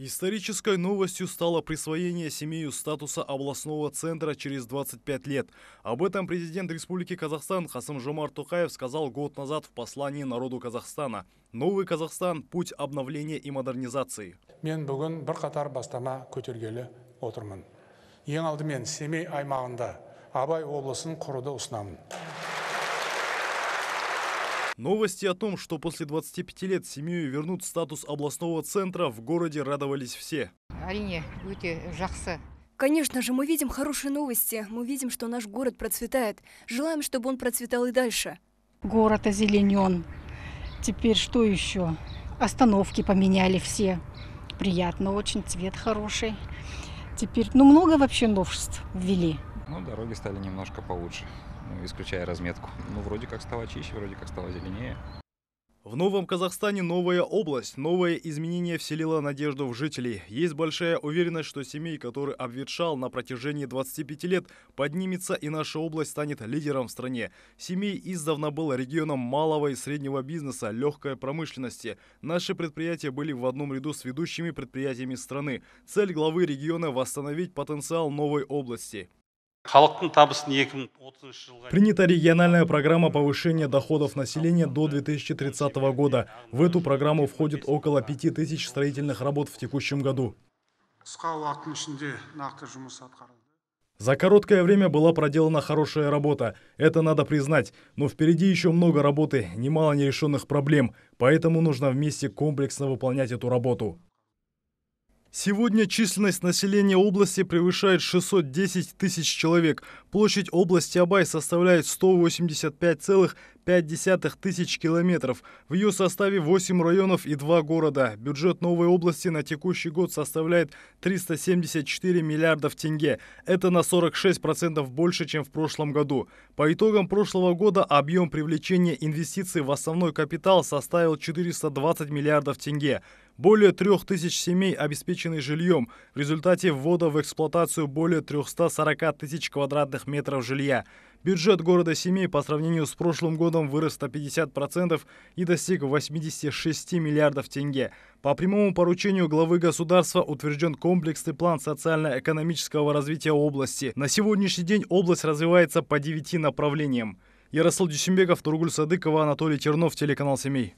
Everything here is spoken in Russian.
Исторической новостью стало присвоение семею статуса областного центра через 25 лет. Об этом президент Республики Казахстан Хасым Жомар Тухаев сказал год назад в послании народу Казахстана. Новый Казахстан – путь обновления и модернизации. Мен бүгін бір қатар бастама көтергелі отырмын. Ең алдымен семей аймағында Абай облысын құруды ұсынамын. Новости о том, что после 25 лет семью вернут статус областного центра, в городе радовались все. Әрине, өте жақсы. Конечно же, мы видим хорошие новости. Мы видим, что наш город процветает. Желаем, чтобы он процветал и дальше. Город озеленен. Теперь что еще? Остановки поменяли все. Приятно очень, цвет хороший. Теперь, ну, много вообще новшеств ввели. Ну, дороги стали немножко получше, ну, исключая разметку. Ну, вроде как стало чище, вроде как стало зеленее. В Новом Казахстане новая область, новое изменение вселило надежду в жителей. Есть большая уверенность, что семей, который обветшал на протяжении 25 лет, поднимется и наша область станет лидером в стране. Семей издавна был регионом малого и среднего бизнеса, легкой промышленности. Наши предприятия были в одном ряду с ведущими предприятиями страны. Цель главы региона – восстановить потенциал новой области. Принята региональная программа повышения доходов населения до 2030 года. В эту программу входит около 5000 строительных работ в текущем году. За короткое время была проделана хорошая работа, это надо признать, но впереди еще много работы, немало нерешенных проблем, поэтому нужно вместе комплексно выполнять эту работу. Сегодня численность населения области превышает 610 тысяч человек. Площадь области Абай составляет 185,5 тысяч километров. В ее составе 8 районов и 2 города. Бюджет новой области на текущий год составляет 374 миллиардов тенге. Это на 46% больше, чем в прошлом году. По итогам прошлого года объем привлечения инвестиций в основной капитал составил 420 миллиардов тенге. Более трех тысяч семей обеспечены жильем в результате ввода в эксплуатацию более 340 тысяч квадратных метров жилья. Бюджет города семей по сравнению с прошлым годом вырос на 50% и достиг 86 миллиардов тенге. По прямому поручению главы государства утвержден комплексный план социально-экономического развития области. На сегодняшний день область развивается по 9 направлениям. Ярослав Дюсимбеков, Тургуль Садыкова, Анатолий Чернов, телеканал «Семей».